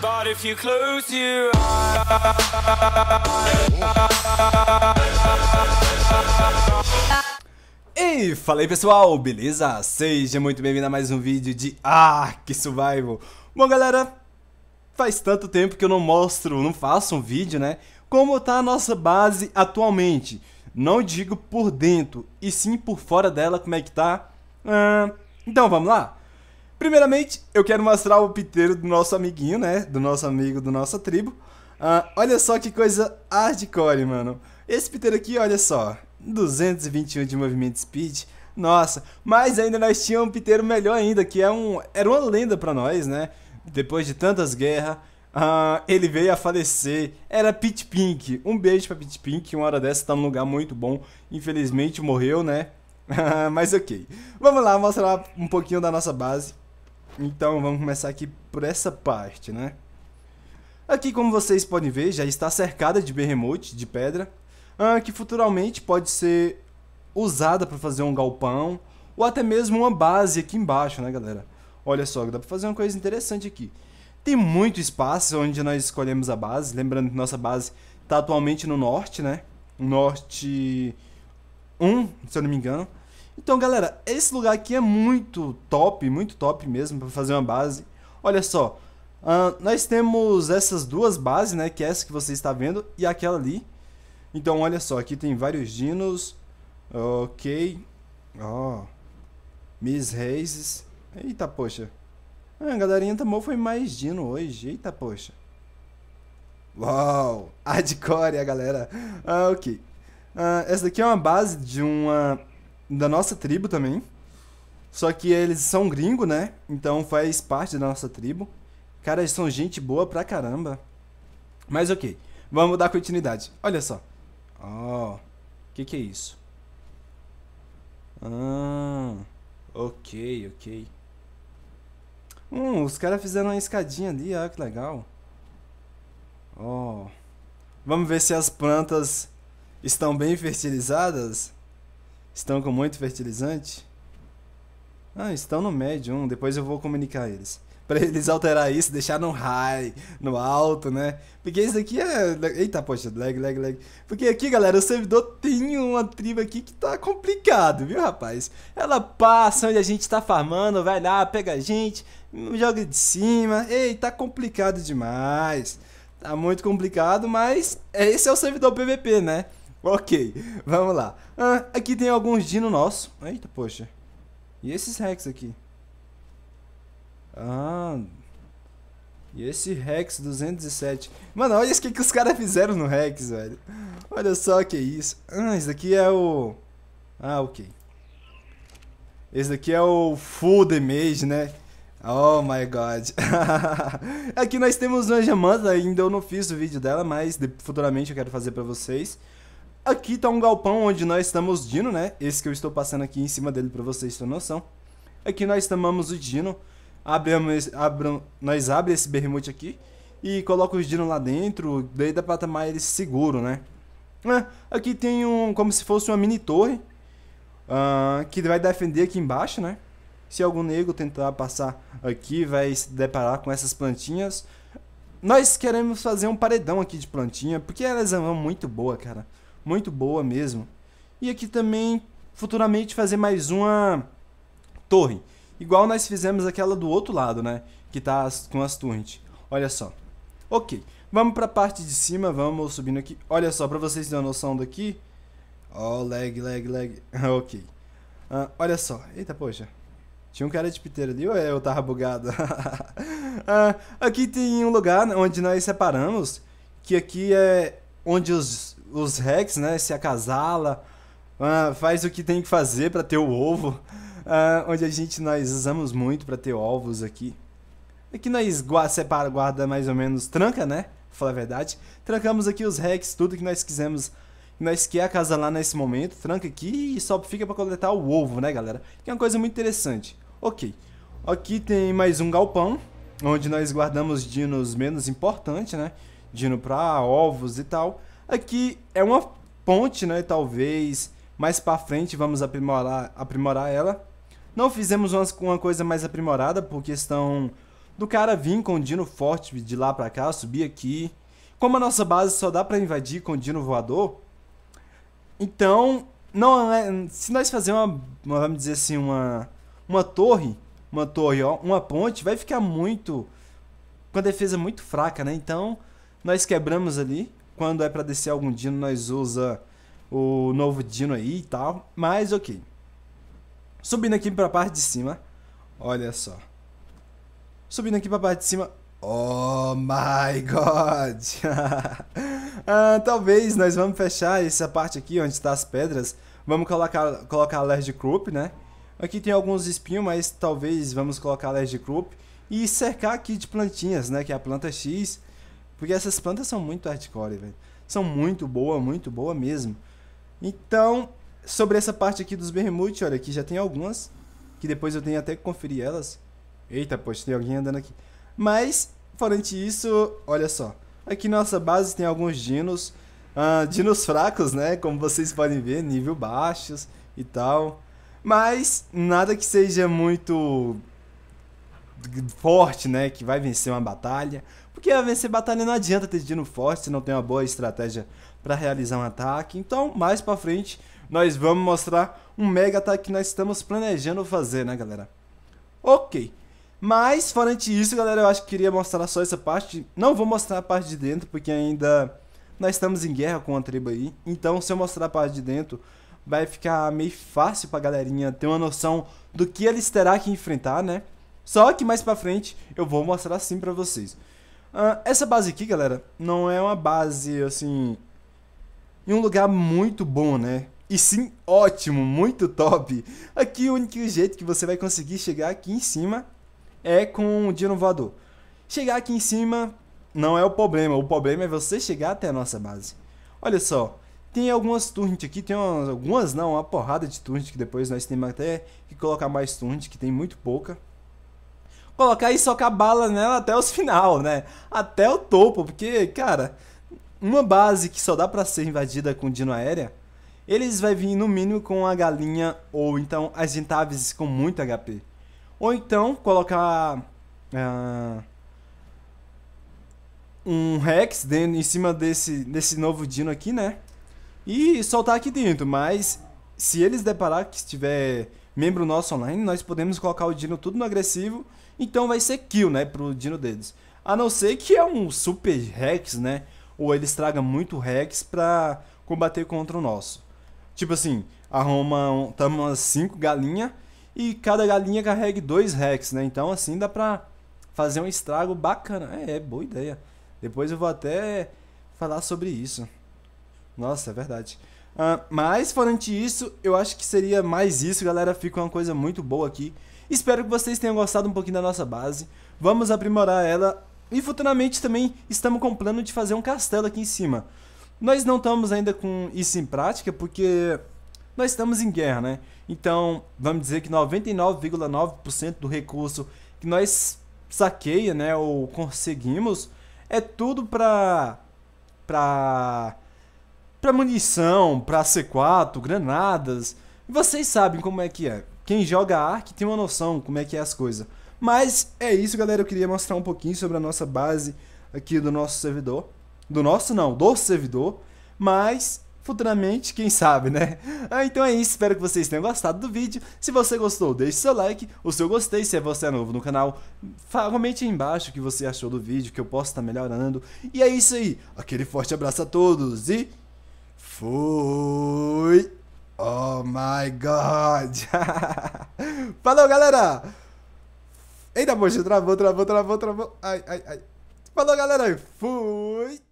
But if you close your eyes E fala aí pessoal, beleza? Seja muito bem-vindo a mais um vídeo de Ark Survival Bom galera, faz tanto tempo que eu não mostro, não faço um vídeo, né? Como tá a nossa base atualmente Não digo por dentro, e sim por fora dela como é que tá ah, Então vamos lá? Primeiramente, eu quero mostrar o piteiro do nosso amiguinho, né? Do nosso amigo, do nossa tribo. Uh, olha só que coisa hardcore, mano. Esse piteiro aqui, olha só. 221 de movimento speed. Nossa, mas ainda nós tínhamos um piteiro melhor ainda, que é um, era uma lenda pra nós, né? Depois de tantas guerras, uh, ele veio a falecer. Era Pit Pink. Um beijo pra Pit Pink, uma hora dessa tá num lugar muito bom. Infelizmente morreu, né? mas ok. Vamos lá mostrar um pouquinho da nossa base. Então vamos começar aqui por essa parte, né? Aqui, como vocês podem ver, já está cercada de berremote, de pedra, ah, que futuramente pode ser usada para fazer um galpão ou até mesmo uma base aqui embaixo, né, galera? Olha só, dá para fazer uma coisa interessante aqui. Tem muito espaço onde nós escolhemos a base, lembrando que nossa base está atualmente no norte, né? Norte 1, se eu não me engano. Então, galera, esse lugar aqui é muito top, muito top mesmo para fazer uma base. Olha só, uh, nós temos essas duas bases, né? Que é essa que você está vendo e aquela ali. Então, olha só, aqui tem vários dinos. Ok. Ó. Oh. Miss Reis. Eita, poxa. Ah, a galerinha tomou foi mais dino hoje. Eita, poxa. Uau! adcore a galera. Ah, ok. Ah, essa daqui é uma base de uma da nossa tribo também. Só que eles são gringo, né? Então faz parte da nossa tribo. Cara, eles são gente boa pra caramba. Mas ok, vamos dar continuidade. Olha só. Ó, oh, que que é isso? Ah, ok, ok. Hum, os caras fizeram uma escadinha ali, olha ah, que legal. Ó, oh. vamos ver se as plantas estão bem fertilizadas. Estão com muito fertilizante? Ah, estão no médio um. Depois eu vou comunicar eles. Pra eles alterar isso, deixar no high, no alto, né? Porque isso aqui é. Eita, poxa, lag, lag, lag. Porque aqui, galera, o servidor tem uma tribo aqui que tá complicado, viu, rapaz? Ela passa onde a gente tá farmando, vai lá, pega a gente, joga de cima. Ei, tá complicado demais. Tá muito complicado, mas esse é o servidor PVP, né? Ok, vamos lá. Ah, aqui tem alguns dino nosso. Eita, poxa. E esses Rex aqui? Ah. E esse Rex 207. Mano, olha isso que, que os caras fizeram no Rex, velho. Olha só que isso. Ah, esse daqui é o... Ah, ok. Esse daqui é o Full Damage, né? Oh my god. aqui nós temos uma Jamanta, ainda eu não fiz o vídeo dela, mas futuramente eu quero fazer pra vocês. Aqui está um galpão onde nós estamos Dino, né? Esse que eu estou passando aqui em cima dele para vocês terem noção. Aqui nós estamos o Dino. Abrimos, abram, nós abre esse berrimute aqui e coloca os Dino lá dentro. Daí dá para tomar ele seguro, né? Ah, aqui tem um, como se fosse uma mini torre. Uh, que vai defender aqui embaixo, né? Se algum negro tentar passar aqui, vai se deparar com essas plantinhas. Nós queremos fazer um paredão aqui de plantinha, porque elas vão muito boa, cara muito boa mesmo. E aqui também, futuramente, fazer mais uma torre. Igual nós fizemos aquela do outro lado, né? Que tá com as turrets. Olha só. Ok. Vamos para a parte de cima, vamos subindo aqui. Olha só, para vocês terem uma noção daqui. Ó, oh, lag, lag, lag. ok. Uh, olha só. Eita, poxa. Tinha um cara de piteira ali ou é, eu tava bugado? uh, aqui tem um lugar onde nós separamos, que aqui é onde os os Rex, né? Se acasala, uh, faz o que tem que fazer para ter o ovo. Uh, onde a gente, nós usamos muito para ter ovos aqui. Aqui é nós guarda, separa, guarda mais ou menos, tranca, né? Falar a verdade. Trancamos aqui os Rex, tudo que nós quisemos nós quer acasalar nesse momento, tranca aqui e só fica para coletar o ovo, né, galera? Que é uma coisa muito interessante. Ok. Aqui tem mais um galpão, onde nós guardamos dinos menos importantes, né? Dino para ovos e tal. Aqui é uma ponte, né? Talvez mais para frente vamos aprimorar, aprimorar ela. Não fizemos uma, uma coisa mais aprimorada por questão do cara vir com o Dino forte de lá para cá, subir aqui. Como a nossa base só dá para invadir com o Dino voador, então não é, se nós fazer uma, uma, vamos dizer assim, uma uma torre, uma torre, ó, uma ponte, vai ficar muito com a defesa muito fraca, né? Então nós quebramos ali quando é para descer algum dino, nós usa o novo dino aí e tal. Mas ok. Subindo aqui para a parte de cima. Olha só. Subindo aqui para a parte de cima. Oh my god! ah, talvez nós vamos fechar essa parte aqui onde está as pedras. Vamos colocar, colocar a Lerge Croup, né? Aqui tem alguns espinhos, mas talvez vamos colocar a Lerge Croup. E cercar aqui de plantinhas, né? Que é a planta X. Porque essas plantas são muito hardcore, velho. São muito boa, muito boa mesmo. Então, sobre essa parte aqui dos Bermute, olha, aqui já tem algumas. Que depois eu tenho até que conferir elas. Eita, poxa, tem alguém andando aqui. Mas, Forante isso, olha só. Aqui na nossa base tem alguns dinos. Uh, dinos fracos, né? Como vocês podem ver, nível baixos e tal. Mas nada que seja muito forte, né? Que vai vencer uma batalha. Porque a vencer batalha não adianta ter dino forte se não tem uma boa estratégia para realizar um ataque. Então, mais para frente, nós vamos mostrar um mega ataque que nós estamos planejando fazer, né, galera? Ok. Mas, falando isso, galera, eu acho que queria mostrar só essa parte. Não vou mostrar a parte de dentro, porque ainda nós estamos em guerra com a tribo aí. Então, se eu mostrar a parte de dentro, vai ficar meio fácil pra galerinha ter uma noção do que eles terá que enfrentar, né? Só que mais pra frente eu vou mostrar sim pra vocês. Uh, essa base aqui, galera, não é uma base, assim, em um lugar muito bom, né? E sim, ótimo, muito top. Aqui o único jeito que você vai conseguir chegar aqui em cima é com o Dino Voador. Chegar aqui em cima não é o problema, o problema é você chegar até a nossa base. Olha só, tem algumas turret aqui, tem algumas não, uma porrada de turret que depois nós temos até que colocar mais turret, que tem muito pouca colocar e socar bala nela até os final, né? Até o topo, porque, cara, uma base que só dá para ser invadida com dino aérea, eles vai vir no mínimo com a galinha ou então as entaves com muito HP. Ou então colocar uh, um Rex dentro, em cima desse, desse novo Dino aqui, né? E soltar aqui dentro, mas se eles deparar que estiver membro nosso online, nós podemos colocar o Dino tudo no agressivo então vai ser kill, né, pro Dino deles. A não ser que é um super Rex, né? Ou ele estraga muito Rex pra combater contra o nosso. Tipo assim, arruma tamo umas 5 galinhas e cada galinha carregue 2 Rex, né? Então assim dá pra fazer um estrago bacana. É, é, boa ideia. Depois eu vou até falar sobre isso. Nossa, é verdade. Uh, mas, falando isso, eu acho que seria mais isso, galera. Fica uma coisa muito boa aqui. Espero que vocês tenham gostado um pouquinho da nossa base. Vamos aprimorar ela e futuramente também estamos com o plano de fazer um castelo aqui em cima. Nós não estamos ainda com isso em prática porque nós estamos em guerra, né? Então, vamos dizer que 99,9% do recurso que nós saqueia, né, ou conseguimos, é tudo para para para munição, para C4, granadas. Vocês sabem como é que é. Quem joga Ark tem uma noção como é que é as coisas. Mas é isso, galera. Eu queria mostrar um pouquinho sobre a nossa base aqui do nosso servidor. Do nosso não, do servidor. Mas futuramente, quem sabe, né? Ah, então é isso, espero que vocês tenham gostado do vídeo. Se você gostou, deixe seu like, o seu gostei, se você é novo no canal, comente aí embaixo o que você achou do vídeo, que eu posso estar tá melhorando. E é isso aí, aquele forte abraço a todos e fui! Oh my god! Falou, galera! Eita, poxa, travou, travou, travou, travou. Ai, ai, ai. Falou, galera! Fui!